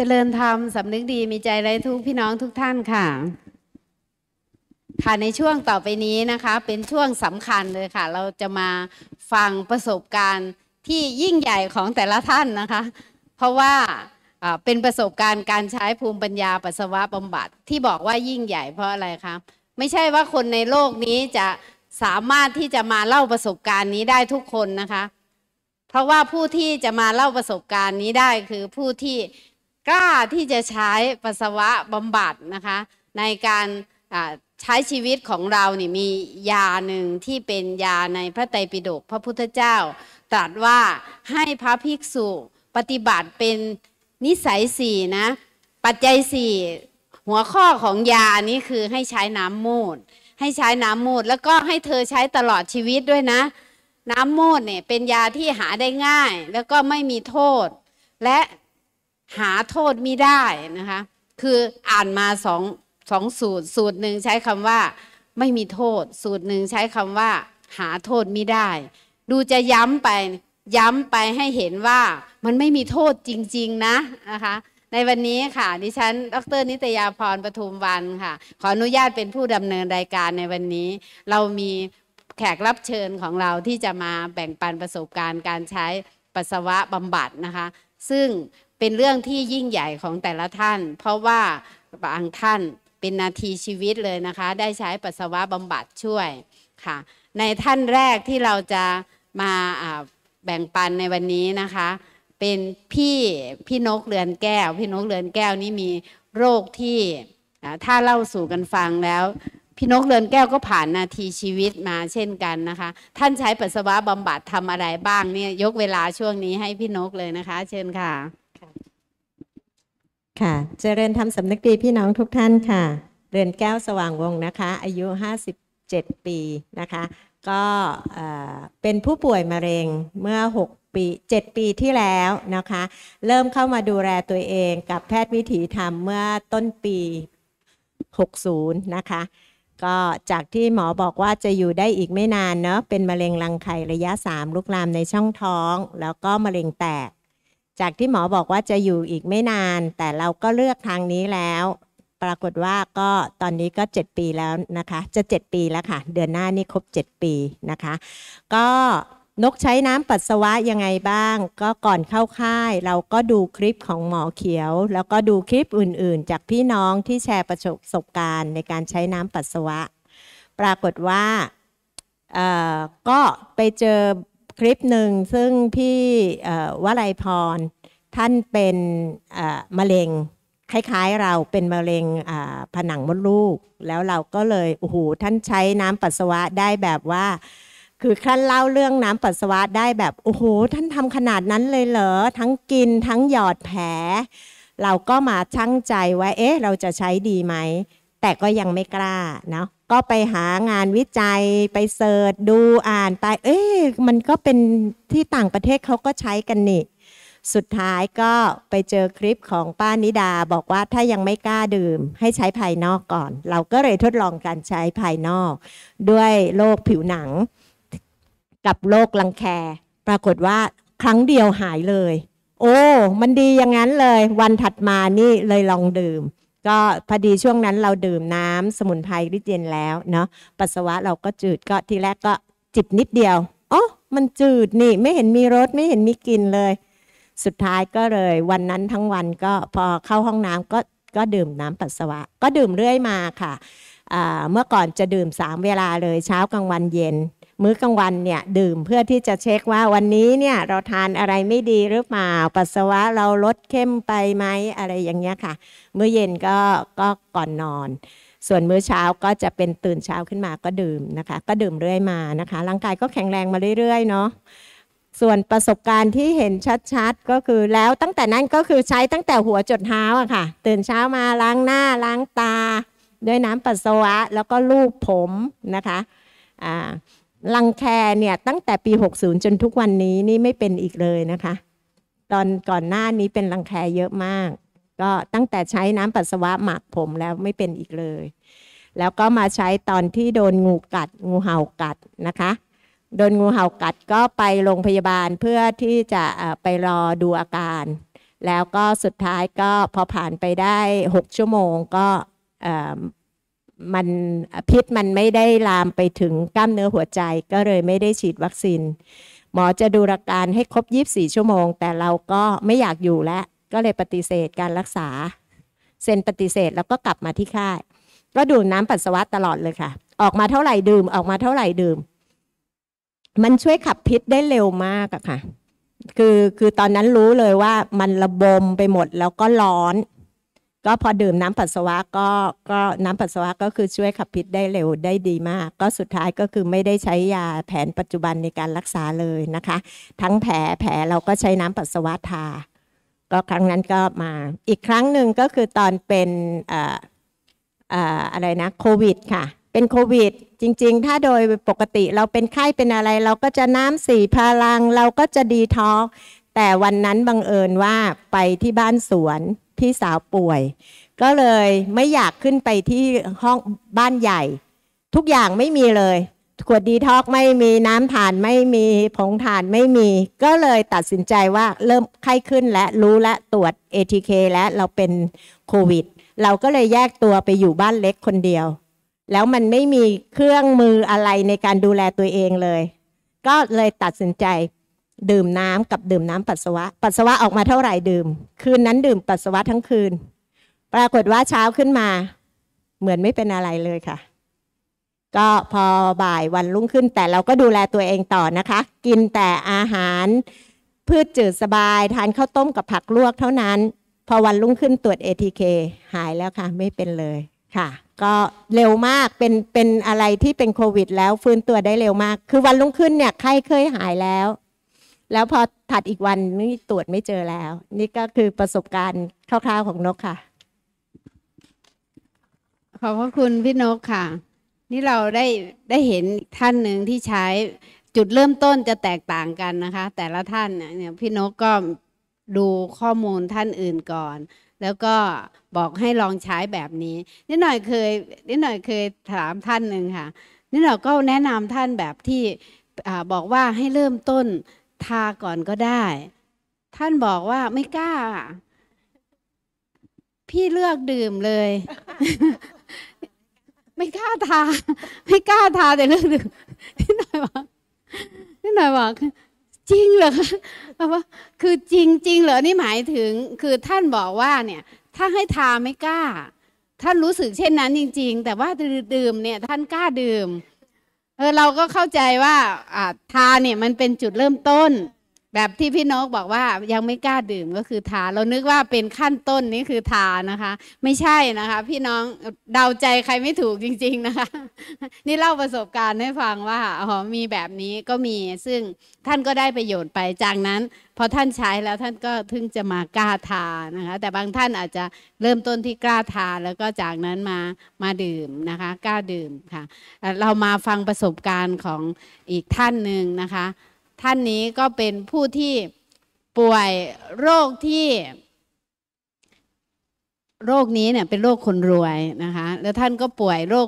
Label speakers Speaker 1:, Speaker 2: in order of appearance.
Speaker 1: เจริญธรรมสำนึกดีมีใจไร้ทุกพี่น้องทุกท่านค่ะค่ะในช่วงต่อไปนี้นะคะ เป็นช่วงสำคัญเลยค่ะ เราจะมาฟังประสบการณ์ที่ยิ่งใหญ่ของแต่ละท่านนะคะ เพราะว่าเป็นประสบการณ์การใช้ภูมิปัญญาปัสสาวะบำบัดที่บอกว่ายิ่งใหญ่เพราะอะไรคะไม่ใช่ว่าคนในโลกนี้จะสามารถที่จะมาเล่าประสบการณ์นี้ได้ทุกคนนะคะ เพราะว่าผู้ที่จะมาเล่าประสบการณ์นี้ได้คือผู้ที่กล้าที่จะใช้ปัสสาวะบำบัดนะคะ ในการใช้ชีวิตของเราเนี่ยมียาหนึ่งที่เป็นยาในพระไตรปิฎกพระพุทธเจ้า ตรัสว่าให้พระภิกษุปฏิบัติเป็นนิสัยสี่นะ ปัจจัยสี่หัวข้อของยานี้คือให้ใช้น้ำมูดให้ใช้น้ำมูดแล้วก็ให้เธอใช้ตลอดชีวิตด้วยนะ น้ำมูดเนี่ยเป็นยาที่หาได้ง่ายแล้วก็ไม่มีโทษและหาโทษมิได้นะคะคืออ่านมาสองสองสูตรสูตรหนึ่งใช้คำว่าไม่มีโทษ สูตรหนึ่งใช้คำว่า หาโทษมิได้ ดูจะย้ำไป ย้ำไปให้เห็นว่ามันไม่มีโทษจริงๆนะนะคะในวันนี้ค่ะดิฉันดร นิตยาพรประทุมวันค่ะขออนุญาตเป็นผู้ดำเนินรายการในวันนี้ เรามีแขกรับเชิญของเราที่จะมาแบ่งปันประสบการณ์การใช้ปัสสาวะบำบัดนะคะ ซึ่งเป็นเรื่องที่ยิ่งใหญ่ของแต่ละท่าน เพราะว่าบางท่านเป็นนาทีชีวิตเลยนะคะ ได้ใช้ปัสสาวะบำบัดช่วยค่ะ ในท่านแรกที่เราจะมาแบ่งปันในวันนี้นะคะ เป็นพี่พี่นกเรือนแก้ว พี่นกเรือนแก้วนี้มีโรคที่ถ้าเล่าสู่กันฟังแล้ว พี่นกเรือนแก้วก็ผ่านนาทีชีวิตมาเช่นกันนะคะ ท่านใช้ปัสสาวะบำบัดทำอะไรบ้างเนี่ยยกเวลาช่วงนี้ให้
Speaker 2: พี่นกเลยนะคะ เชิญค่ะค่ะเจริญธรรมสำนักดีพี่น้องทุกท่านค่ะเรือนแก้วสว่างวงนะคะ อายุ 57 ปีนะคะ ก็เป็นผู้ป่วยมะเร็งเมื่อ 6 ปี 7 ปีที่แล้วนะคะ เริ่มเข้ามาดูแลตัวเองกับแพทย์วิถีธรรมเมื่อต้นปี 60 นะคะ ก็จากที่หมอบอกว่าจะอยู่ได้อีกไม่นานเนาะเป็นมะเร็งรังไข่ระยะ 3 ลุกลามในช่องท้อง แล้วก็มะเร็งแตกจากที่หมอบอกว่าจะอยู่อีกไม่นาน แต่เราก็เลือกทางนี้แล้ว ปรากฏว่าก็ตอนนี้ก็ 7 ปีแล้วนะคะ จะ 7 ปีแล้วค่ะ เดือนหน้านี่ครบ 7 ปี นะคะ ก็นกใช้น้ำปัสสาวะยังไงบ้าง ก็ก่อนเข้าค่าย เราก็ดูคลิปของหมอเขียว แล้วก็ดูคลิปอื่น ๆ จากพี่น้องที่แชร์ประสบการณ์ ในการใช้น้ำปัสสาวะ ปรากฏว่าก็ไปเจอคลิปหนึ่งซึ่งพี่วลัยพรท่านเป็นมะเร็ง คล้ายๆ เราเป็นมะเร็งผนังมดลูก แล้วเราก็เลยโอ้โหท่านใช้น้ำปัสสาวะได้แบบว่า คือขรั้นเล่าเรื่องน้ำปัสสาวะได้แบบโอ้โหท่านทำขนาดนั้นเลยเหรอทั้งกินทั้งหยอดแผลเราก็มาชั่งใจว่าเอ๊ะเราจะใช้ดีไหมแต่ก็ยังไม่กล้าเนาะก็ไปหางานวิจัยไปเสิร์ชดูอ่านไป เอ๊ะ มันก็เป็นที่ต่างประเทศเขาก็ใช้กันนี่ สุดท้ายก็ไปเจอคลิปของป้านิดาบอกว่าถ้ายังไม่กล้าดื่ม ให้ใช้ภายนอกก่อน เราก็เลยทดลองการใช้ภายนอก ด้วยโรคผิวหนัง กับโรคลังแค ปรากฏว่า ครั้งเดียวหายเลย โอ้มันดีอย่างนั้นเลย วันถัดมานี่เลยลองดื่มก็พอดีช่วงนั้นเราดื่มน้ำสมุนไพรริดเย็นแล้วเนาะปัสสาวะเราก็จืดก็ทีแรกก็จิบนิดเดียวอ๋อมันจืดนี่ไม่เห็นมีรส ไม่เห็นมีกลิ่นเลย สุดท้ายก็เลย วันนั้นทั้งวันก็พอเข้าห้องน้ำก็ก็ ดื่มน้ำปัสสาวะ ก็ดื่มเรื่อยมาค่ะเมื่อก่อนจะดื่มสามเวลาเลยเช้ากลางวันเย็นมื้อกลางวันเนี่ย ดื่มเพื่อที่จะเช็คว่าวันนี้เนี่ย เราทานอะไรไม่ดีหรือเปล่า ปัสสาวะเราลดเข้มไปไหมอะไรอย่างเงี้ยค่ะมื้อเย็นก็ก็ก่อนนอน ส่วนมื้อเช้าก็จะเป็นตื่นเช้าขึ้นมาก็ดื่มนะคะ ก็ดื่มเรื่อยมานะคะร่างกายก็แข็งแรงมาเรื่อยๆเนาะส่วนประสบการณ์ที่เห็นชัดๆก็คือแล้วตั้งแต่นั้นก็คือใช้ตั้งแต่หัวจดเท้าอะค่ะ ตื่นเช้ามาล้างหน้าล้างตาด้วยน้ำปัสสาวะแล้วก็ลูบผมนะคะอ่ารังแคเนี่ยตั้งแต่ปี 60 จนทุกวันนี้นี่ไม่เป็นอีกเลยนะคะ ตอนก่อนหน้านี้เป็นรังแคเยอะมาก ก็ตั้งแต่ใช้น้ำปัสสาวะหมักผมแล้วไม่เป็นอีกเลย แล้วก็มาใช้ตอนที่โดนงูกัด งูเห่ากัดนะคะโดนงูเห่ากัดก็ไปโรงพยาบาลเพื่อที่จะไปรอดูอาการ แล้วก็สุดท้ายก็พอผ่านไปได้6ชั่วโมงก็มันพิษมันไม่ได้ลามไปถึงกล้ามเนื้อหัวใจ ก็เลยไม่ได้ฉีดวัคซีนหมอจะดูอาการให้ครบ24 ชั่วโมง แต่เราก็ไม่อยากอยู่แล้วก็เลยปฏิเสธการรักษาเซ็นปฏิเสธแล้วก็กลับมาที่ค่าย ก็ดื่มน้ำปัสสาวะตลอดเลยค่ะ ออกมาเท่าไหร่ดื่มออกมาเท่าไหร่ดื่มมันช่วยขับพิษได้เร็วมากอะค่ะคือคือตอนนั้นรู้เลยว่ามันระบมไปหมดแล้วก็ร้อนก็พอดื่มน้ำปัสสาวะก็ก็น้ำปัสสาวะก็คือช่วยขับพิษได้เร็วได้ดีมาก ก็สุดท้ายก็คือไม่ได้ใช้ยาแผนปัจจุบันในการรักษาเลยนะคะ ทั้งแผลแผลเราก็ใช้น้ำปัสสาวะทา ก็ครั้งนั้นก็มาอีกครั้งหนึ่งก็คือตอนเป็นอะไรนะโควิดค่ะเป็นโควิดจริงๆ ถ้าโดยปกติเราเป็นไข้เป็นอะไร เราก็จะน้ำสีพลังเราก็จะดีท้อแต่วันนั้นบังเอิญว่าไปที่บ้านสวนพี่สาวป่วย ก็เลยไม่อยากขึ้นไปที่ห้องบ้านใหญ่ ทุกอย่างไม่มีเลยขวดดีท็อกไม่มีน้ำถ่านไม่มีผงถ่านไม่มี ก็เลยตัดสินใจว่าเริ่มไข้ขึ้นและรู้และตรวจ ATK และเราเป็นโควิด เราก็เลยแยกตัวไปอยู่บ้านเล็กคนเดียว แล้วมันไม่มีเครื่องมืออะไรในการดูแลตัวเองเลย ก็เลยตัดสินใจดื่มน้ำกับดื่มน้ำปัสสาวะ ปัสสาวะออกมาเท่าไหร่ดื่ม คืนนั้นดื่มปัสสาวะทั้งคืน ปรากฏว่าเช้าขึ้นมา เหมือนไม่เป็นอะไรเลยค่ะ ก็พอบ่ายวันรุ่งขึ้น แต่เราก็ดูแลตัวเองต่อนะคะ กินแต่อาหารพืชจืดสบายทานข้าวต้มกับผักลวกเท่านั้น พอวันรุ่งขึ้นตรวจ ATK หายแล้วค่ะ ไม่เป็นเลยค่ะ ก็เร็วมากเป็นเป็นอะไรที่เป็นโควิด แล้วฟื้นตัวได้เร็วมาก คือวันรุ่งขึ้นเนี่ยไข้เคยหายแล้วแล้วพอถัดอีกวันนี่ตรวจไม่เจอแล้ว นี่ก็คือประสบการณ์คร่าว ๆของนกค่ะ ขอบพระคุณพี่นกค่ะ นี่เราได้ได้เห็นท่าน
Speaker 1: หนึ่งที่ใช้จุดเริ่มต้นจะแตกต่างกันนะคะ แต่ละท่านเนี่ยพี่นกก็ดูข้อมูลท่านอื่นก่อน แล้วก็บอกให้ลองใช้แบบนี้นิดหน่อยเคยนิดหน่อยเคยถามท่านหนึ่งค่ะนิดหน่อยก็แนะนำท่านแบบที่บอกว่าให้เริ่มต้นทาก่อนก็ได้ ท่านบอกว่าไม่กล้า พี่เลือกดื่มเลย ไม่กล้าทา ไม่กล้าทาแต่เลือกดื่มนี่หน่อยบอกนี่หน่อยบอกจริงเหรอคะว่าคือจริงจริงเหรอนี่หมายถึง คือท่านบอกว่าเนี่ย ถ้าให้ทาไม่กล้า ท่านรู้สึกเช่นนั้นจริง ๆ แต่ว่าดื่มเนี่ยท่านกล้าดื่มเออเราก็เข้าใจว่าทานเนี่ยมันเป็นจุดเริ่มต้นแบบที่พี่นกบอกว่ายังไม่กล้าดื่มก็คือทาเรานึกว่าเป็นขั้นต้นนี่คือทานะคะ ไม่ใช่นะคะพี่น้องเดาใจใครไม่ถูกจริงๆนะคะ นี่เล่าประสบการณ์ให้ฟังว่าอ๋อมีแบบนี้ก็มี ซึ่งท่านก็ได้ประโยชน์ไปจากนั้น พอท่านใช้แล้วท่านก็ถึงจะมา กล้าทานะคะ แต่บางท่านอาจจะเริ่มต้นที่กล้าทา แล้วก็จากนั้นมามาดื่มนะคะ กล้าดื่มค่ะ เรามาฟังประสบการณ์ของอีกท่านหนึ่งนะคะท่านนี้ก็เป็นผู้ที่ป่วยโรคที่ โรคนี้เนี่ยเป็นโรคคนรวยนะคะแล้วท่านก็ป่วยโรค